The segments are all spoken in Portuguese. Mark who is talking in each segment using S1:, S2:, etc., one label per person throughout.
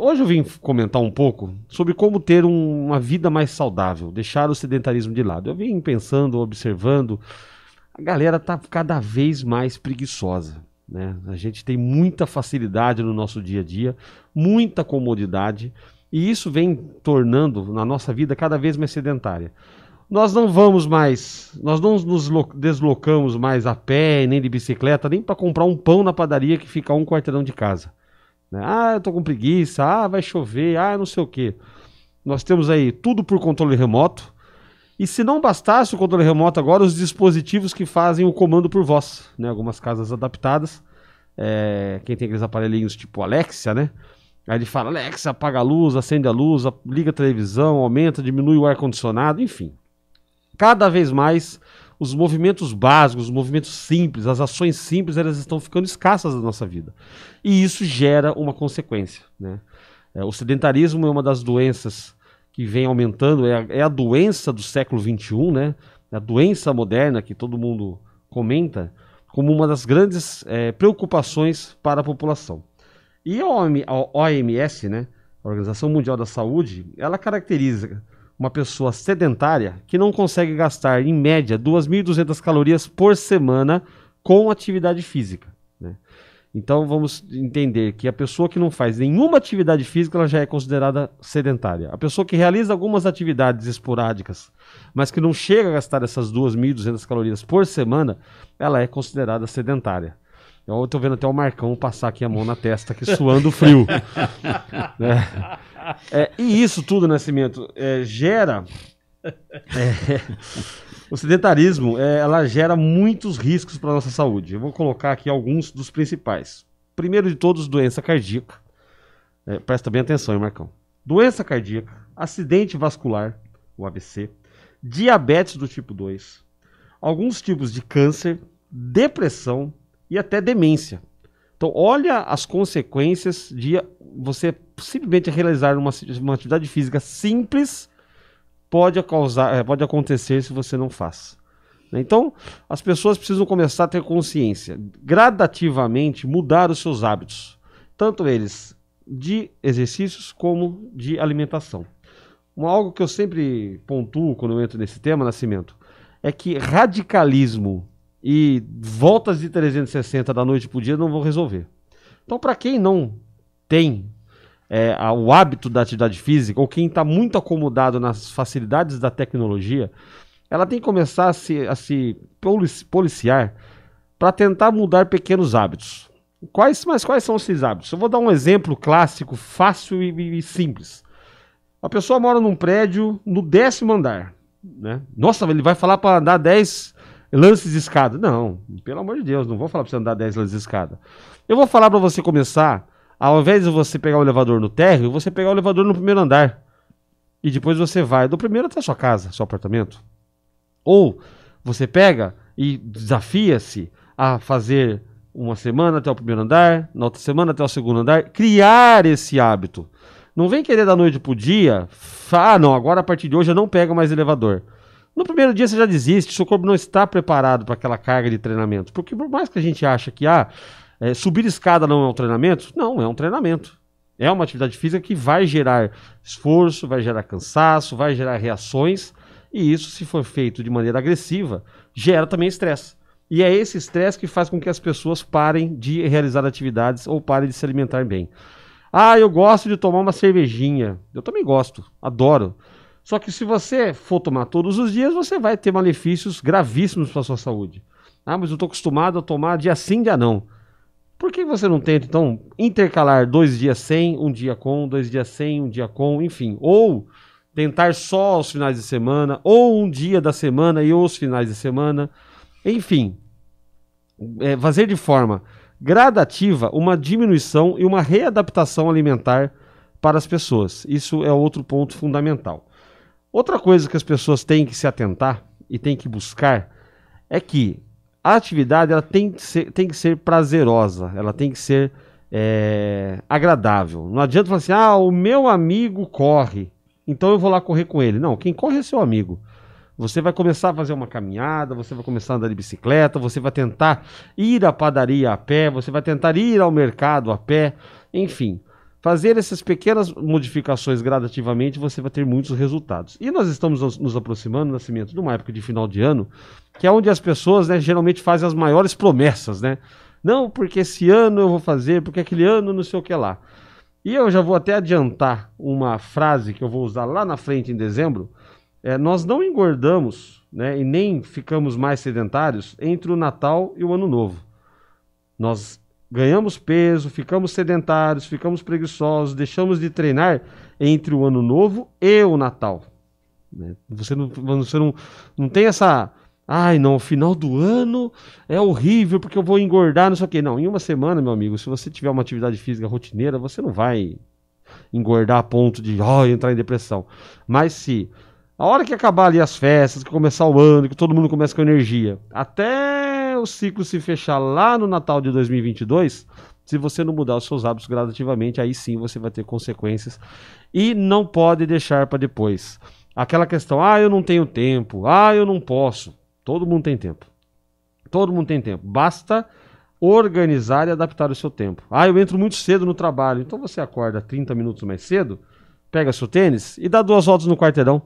S1: Hoje eu vim comentar um pouco sobre como ter um, uma vida mais saudável, deixar o sedentarismo de lado. Eu vim pensando, observando, a galera tá cada vez mais preguiçosa. Né? A gente tem muita facilidade no nosso dia a dia, muita comodidade, e isso vem tornando na nossa vida cada vez mais sedentária. Nós não vamos mais, nós não nos deslocamos mais a pé, nem de bicicleta, nem para comprar um pão na padaria que fica a um quarteirão de casa. Né? Ah, eu tô com preguiça, ah, vai chover, ah, não sei o quê. Nós temos aí tudo por controle remoto. E se não bastasse o controle remoto agora, os dispositivos que fazem o comando por voz, né? Algumas casas adaptadas. É, quem tem aqueles aparelhinhos tipo Alexa, né? Aí ele fala, Alexa, apaga a luz, acende a luz, liga a televisão, aumenta, diminui o ar-condicionado, enfim. Cada vez mais os movimentos básicos, os movimentos simples, as ações simples, elas estão ficando escassas da nossa vida. E isso gera uma consequência. Né? É, o sedentarismo é uma das doenças que vem aumentando, é a, é a doença do século XXI, né? É a doença moderna que todo mundo comenta, como uma das grandes é, preocupações para a população. E a OMS, né, a Organização Mundial da Saúde, ela caracteriza uma pessoa sedentária que não consegue gastar, em média, 2.200 calorias por semana com atividade física. Né? Então vamos entender que a pessoa que não faz nenhuma atividade física ela já é considerada sedentária. A pessoa que realiza algumas atividades esporádicas, mas que não chega a gastar essas 2.200 calorias por semana, ela é considerada sedentária. Eu tô vendo até o Marcão passar aqui a mão na testa, aqui suando frio. é, é, e isso tudo, Nascimento, é, gera. É, o sedentarismo é, ela gera muitos riscos para nossa saúde. Eu vou colocar aqui alguns dos principais. Primeiro de todos, doença cardíaca. É, presta bem atenção, hein, Marcão. Doença cardíaca, acidente vascular, o ABC, diabetes do tipo 2, alguns tipos de câncer, depressão, e até demência. Então, olha as consequências de você simplesmente realizar uma, uma atividade física simples pode, causar, eh, pode acontecer se você não faz. Né? Então, as pessoas precisam começar a ter consciência, gradativamente mudar os seus hábitos, tanto eles de exercícios como de alimentação. Uma, algo que eu sempre pontuo quando eu entro nesse tema, Nascimento, é que radicalismo e voltas de 360 da noite para o dia não vão resolver. Então, para quem não tem é, o hábito da atividade física, ou quem está muito acomodado nas facilidades da tecnologia, ela tem que começar a se, a se policiar para tentar mudar pequenos hábitos. Quais, mas quais são esses hábitos? Eu vou dar um exemplo clássico, fácil e, e simples. A pessoa mora num prédio no décimo andar. Né? Nossa, ele vai falar para andar 10 lances de escada. Não, pelo amor de Deus, não vou falar pra você andar 10 lances de escada. Eu vou falar para você começar, ao invés de você pegar o elevador no térreo, você pegar o elevador no primeiro andar. E depois você vai do primeiro até a sua casa, seu apartamento. Ou você pega e desafia-se a fazer uma semana até o primeiro andar, na outra semana até o segundo andar, criar esse hábito. Não vem querer da noite pro dia, ah não, agora a partir de hoje eu não pego mais elevador. No primeiro dia você já desiste, seu corpo não está preparado para aquela carga de treinamento. Porque por mais que a gente ache que ah, é, subir escada não é um treinamento, não, é um treinamento. É uma atividade física que vai gerar esforço, vai gerar cansaço, vai gerar reações. E isso, se for feito de maneira agressiva, gera também estresse. E é esse estresse que faz com que as pessoas parem de realizar atividades ou parem de se alimentar bem. Ah, eu gosto de tomar uma cervejinha. Eu também gosto, adoro. Só que se você for tomar todos os dias, você vai ter malefícios gravíssimos para sua saúde. Ah, mas eu estou acostumado a tomar dia sim, dia não. Por que você não tenta, então, intercalar dois dias sem, um dia com, dois dias sem, um dia com, enfim? Ou tentar só os finais de semana, ou um dia da semana e os finais de semana. Enfim, é, fazer de forma gradativa uma diminuição e uma readaptação alimentar para as pessoas. Isso é outro ponto fundamental. Outra coisa que as pessoas têm que se atentar e têm que buscar é que a atividade ela tem, que ser, tem que ser prazerosa, ela tem que ser é, agradável. Não adianta falar assim, ah, o meu amigo corre, então eu vou lá correr com ele. Não, quem corre é seu amigo. Você vai começar a fazer uma caminhada, você vai começar a andar de bicicleta, você vai tentar ir à padaria a pé, você vai tentar ir ao mercado a pé, enfim. Fazer essas pequenas modificações gradativamente, você vai ter muitos resultados. E nós estamos nos aproximando do nascimento de uma época de final de ano, que é onde as pessoas né, geralmente fazem as maiores promessas, né? Não, porque esse ano eu vou fazer, porque aquele ano não sei o que lá. E eu já vou até adiantar uma frase que eu vou usar lá na frente em dezembro. É, nós não engordamos né, e nem ficamos mais sedentários entre o Natal e o Ano Novo. Nós ganhamos peso, ficamos sedentários, ficamos preguiçosos, deixamos de treinar entre o ano novo e o Natal. Né? Você, não, você não, não tem essa. Ai, não, final do ano é horrível porque eu vou engordar, não sei o quê. Não, em uma semana, meu amigo, se você tiver uma atividade física rotineira, você não vai engordar a ponto de oh, entrar em depressão. Mas se a hora que acabar ali as festas, que começar o ano, que todo mundo começa com energia, até o ciclo se fechar lá no Natal de 2022, se você não mudar os seus hábitos gradativamente, aí sim você vai ter consequências e não pode deixar para depois. Aquela questão: "Ah, eu não tenho tempo. Ah, eu não posso". Todo mundo tem tempo. Todo mundo tem tempo. Basta organizar e adaptar o seu tempo. Ah, eu entro muito cedo no trabalho. Então você acorda 30 minutos mais cedo, pega seu tênis e dá duas voltas no quarteirão,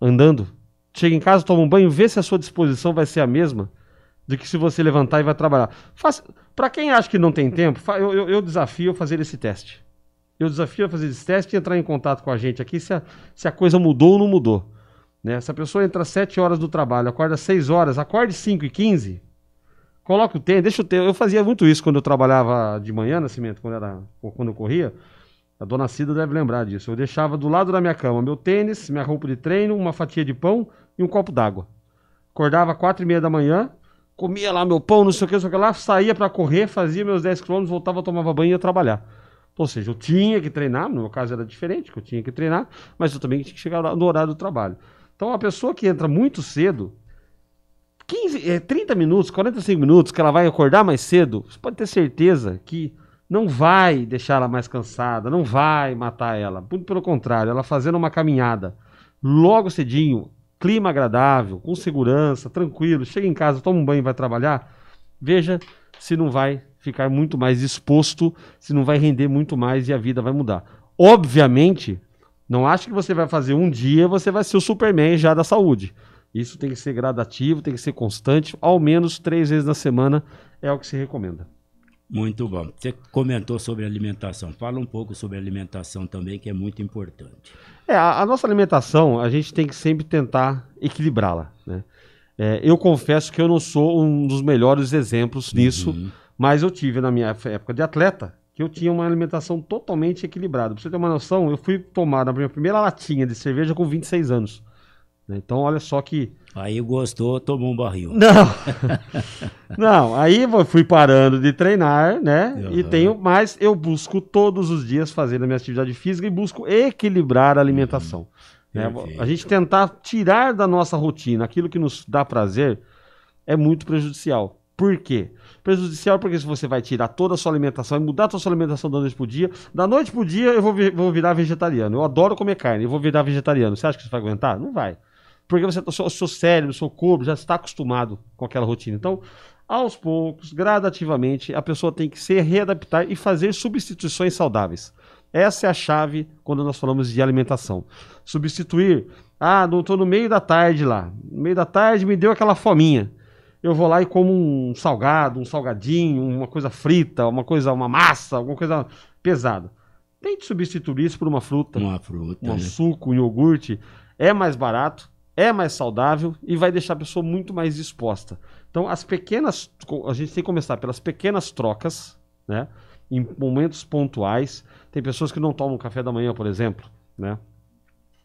S1: andando. Chega em casa, toma um banho, vê se a sua disposição vai ser a mesma do que se você levantar e vai trabalhar. Para quem acha que não tem tempo, eu, eu, eu, desafio a fazer esse teste. Eu desafio a fazer esse teste e entrar em contato com a gente aqui se a, se a coisa mudou ou não mudou. Né? Se a pessoa entra às 7 horas do trabalho, acorda às 6 horas, acorde 5 e 15, coloca o tênis, deixa o tênis. Eu fazia muito isso quando eu trabalhava de manhã, Nascimento, quando, era, quando eu corria. A dona Cida deve lembrar disso. Eu deixava do lado da minha cama meu tênis, minha roupa de treino, uma fatia de pão e um copo d'água. Acordava às quatro e meia da manhã, comia lá meu pão, não sei o que, não sei o que lá, saía para correr, fazia meus 10 quilômetros, voltava, tomava banho e ia trabalhar. Ou seja, eu tinha que treinar, no meu caso era diferente, que eu tinha que treinar, mas eu também tinha que chegar no horário do trabalho. Então, a pessoa que entra muito cedo, 15, é, 30 minutos, 45 minutos, que ela vai acordar mais cedo, você pode ter certeza que não vai deixar ela mais cansada, não vai matar ela. Muito pelo contrário, ela fazendo uma caminhada logo cedinho, clima agradável, com segurança, tranquilo, chega em casa, toma um banho e vai trabalhar, veja se não vai ficar muito mais exposto, se não vai render muito mais e a vida vai mudar. Obviamente, não acho que você vai fazer um dia, você vai ser o Superman já da saúde. Isso tem que ser gradativo, tem que ser constante, ao menos três vezes na semana é o que se recomenda. Muito bom. Você comentou sobre alimentação. Fala um pouco sobre alimentação também, que é muito importante. É, a, a nossa alimentação, a gente tem que sempre tentar equilibrá-la. Né? É, eu confesso que eu não sou um dos melhores exemplos nisso, uhum. mas eu tive na minha época de atleta que eu tinha uma alimentação totalmente equilibrada. Pra você ter uma noção, eu fui tomar a minha primeira latinha de cerveja com 26 anos. Né? Então, olha só que. Aí gostou, tomou um barril. Não! Não, aí eu fui parando de treinar, né? Uhum. E tenho, mas eu busco todos os dias fazer a minha atividade física e busco equilibrar a uhum. alimentação. Uhum. Né? A gente tentar tirar da nossa rotina aquilo que nos dá prazer é muito prejudicial. Por quê? Prejudicial porque se você vai tirar toda a sua alimentação e mudar toda a sua alimentação da noite pro dia, da noite pro dia eu vou, vou virar vegetariano. Eu adoro comer carne, eu vou virar vegetariano. Você acha que você vai aguentar? Não vai. Porque você, o seu cérebro, o seu corpo já está acostumado com aquela rotina. Então, aos poucos, gradativamente, a pessoa tem que se readaptar e fazer substituições saudáveis. Essa é a chave quando nós falamos de alimentação. Substituir. Ah, não estou no meio da tarde lá. No meio da tarde me deu aquela fominha. Eu vou lá e como um salgado, um salgadinho, uma coisa frita, uma coisa, uma massa, alguma coisa pesada. Tente substituir isso por uma fruta. Uma fruta. Um né? suco, um iogurte. É mais barato é mais saudável e vai deixar a pessoa muito mais disposta. Então, as pequenas. A gente tem que começar pelas pequenas trocas, né? Em momentos pontuais. Tem pessoas que não tomam café da manhã, por exemplo, né?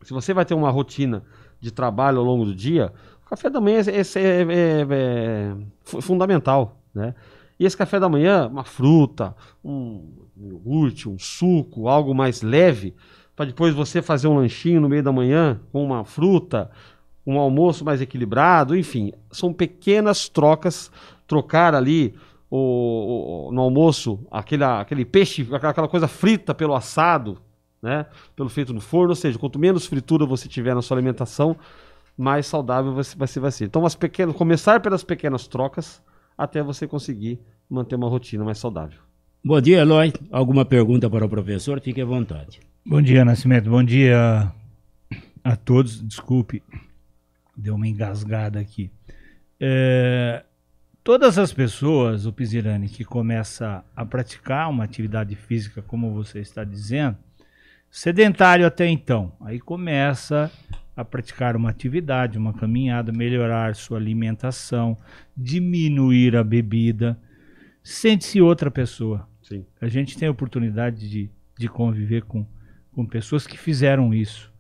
S1: Se você vai ter uma rotina de trabalho ao longo do dia, o café da manhã é, é, é, é fundamental, né? E esse café da manhã, uma fruta, um iogurte, um suco, algo mais leve, para depois você fazer um lanchinho no meio da manhã com uma fruta, um almoço mais equilibrado, enfim, são pequenas trocas, trocar ali o, o, no almoço aquele, aquele peixe, aquela coisa frita pelo assado, né, pelo feito no forno, ou seja, quanto menos fritura você tiver na sua alimentação, mais saudável você vai ser, vai ser. Então, as pequenas, começar pelas pequenas trocas até você conseguir manter uma rotina mais saudável. Bom dia, Eloy. Alguma pergunta para o professor? Fique à vontade.
S2: Bom dia, Nascimento. Bom dia a todos. Desculpe deu uma engasgada aqui. É, todas as pessoas, o Pizirani, que começa a praticar uma atividade física, como você está dizendo, sedentário até então, aí começa a praticar uma atividade, uma caminhada, melhorar sua alimentação, diminuir a bebida, sente-se outra pessoa. Sim. A gente tem a oportunidade de, de conviver com, com pessoas que fizeram isso.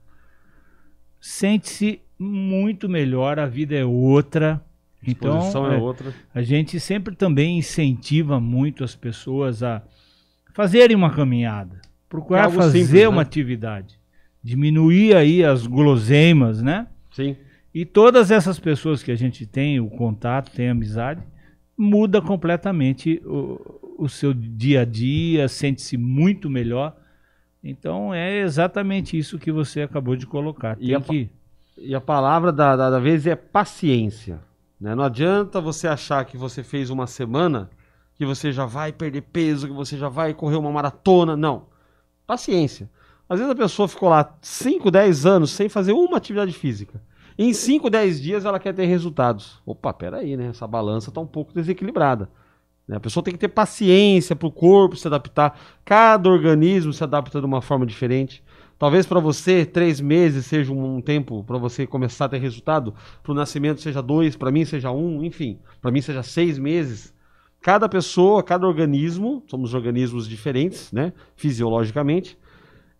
S2: Sente-se muito melhor, a vida é outra. A então, é, é outra. A gente sempre também incentiva muito as pessoas a fazerem uma caminhada, procurar é fazer simples, né? uma atividade, diminuir aí as guloseimas, né? Sim. E todas essas pessoas que a gente tem o contato, tem amizade, muda completamente o, o seu dia a dia, sente-se muito melhor. Então é exatamente isso que você acabou de colocar. Tem e a, que...
S1: E a palavra da, da, da vez é paciência. Né? Não adianta você achar que você fez uma semana, que você já vai perder peso, que você já vai correr uma maratona. Não. Paciência. Às vezes a pessoa ficou lá 5, 10 anos sem fazer uma atividade física. em 5, 10 dias ela quer ter resultados. Opa, peraí, né? Essa balança está um pouco desequilibrada. Né? A pessoa tem que ter paciência para o corpo se adaptar. Cada organismo se adapta de uma forma diferente. Talvez para você, três meses seja um tempo para você começar a ter resultado. Para o nascimento seja dois, para mim seja um, enfim. Para mim seja seis meses. Cada pessoa, cada organismo, somos organismos diferentes, né? Fisiologicamente.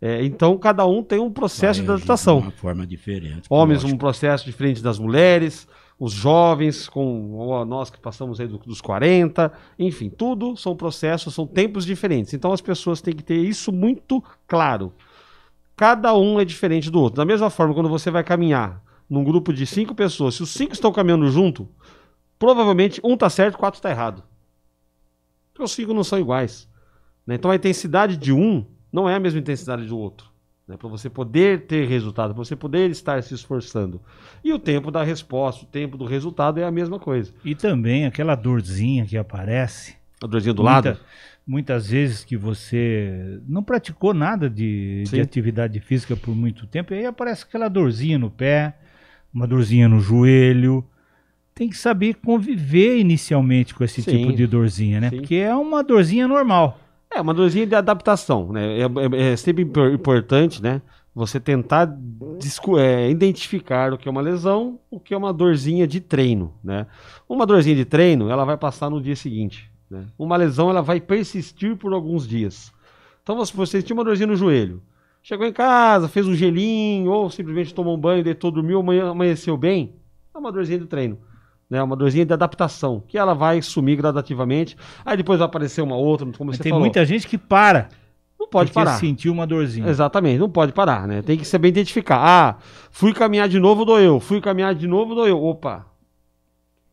S1: É, então, cada um tem um processo Vai de adaptação. De uma forma diferente. Homens, lógico. um processo diferente das mulheres, os jovens, com nós que passamos aí dos 40, enfim, tudo são processos, são tempos diferentes. Então, as pessoas têm que ter isso muito claro. Cada um é diferente do outro. Da mesma forma, quando você vai caminhar num grupo de cinco pessoas, se os cinco estão caminhando junto, provavelmente um tá certo, quatro tá errado. Porque os cinco não são iguais. Né? Então a intensidade de um não é a mesma intensidade do outro. Né? Para você poder ter resultado, para você poder estar se esforçando. E o tempo da resposta, o tempo do resultado é a mesma coisa.
S2: E também aquela dorzinha que aparece.
S1: A dorzinha do muita, lado?
S2: muitas vezes que você não praticou nada de, de, atividade física por muito tempo, e aí aparece aquela dorzinha no pé, uma dorzinha no joelho. Tem que saber conviver inicialmente com esse Sim. tipo de dorzinha, né? Sim. Porque
S1: é uma dorzinha normal. É, uma dorzinha de adaptação, né? É, é, é sempre importante, né? Você tentar é, identificar o que é uma lesão, o que é uma dorzinha de treino, né? Uma dorzinha de treino, ela vai passar no dia seguinte, né? Uma lesão ela vai persistir por alguns dias. Então você, você tinha uma dorzinha no joelho, chegou em casa, fez um gelinho, ou simplesmente tomou um banho, deitou, dormiu, amanheceu bem, é uma dorzinha do treino. Né, uma dorzinha de adaptação, que ela vai sumir gradativamente, aí depois vai aparecer uma outra, como você tem falou. Tem muita gente que para. Não pode parar. sentiu uma dorzinha. Exatamente, não pode parar, né? Tem que ser bem identificar. Ah, fui caminhar de novo, doeu. Fui caminhar de novo, doeu. Opa.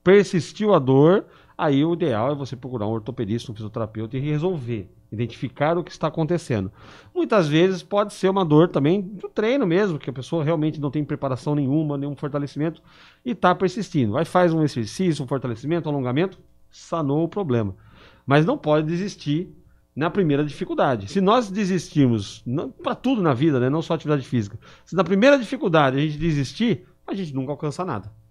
S1: Persistiu a dor, Aí o ideal é você procurar um ortopedista, um fisioterapeuta e resolver, identificar o que está acontecendo. Muitas vezes pode ser uma dor também do treino mesmo, que a pessoa realmente não tem preparação nenhuma, nenhum fortalecimento e está persistindo. Aí faz um exercício, um fortalecimento, um alongamento, sanou o problema. Mas não pode desistir na primeira dificuldade. Se nós desistirmos, para tudo na vida, né? não só atividade física, se na primeira dificuldade a gente desistir, a gente nunca alcança nada.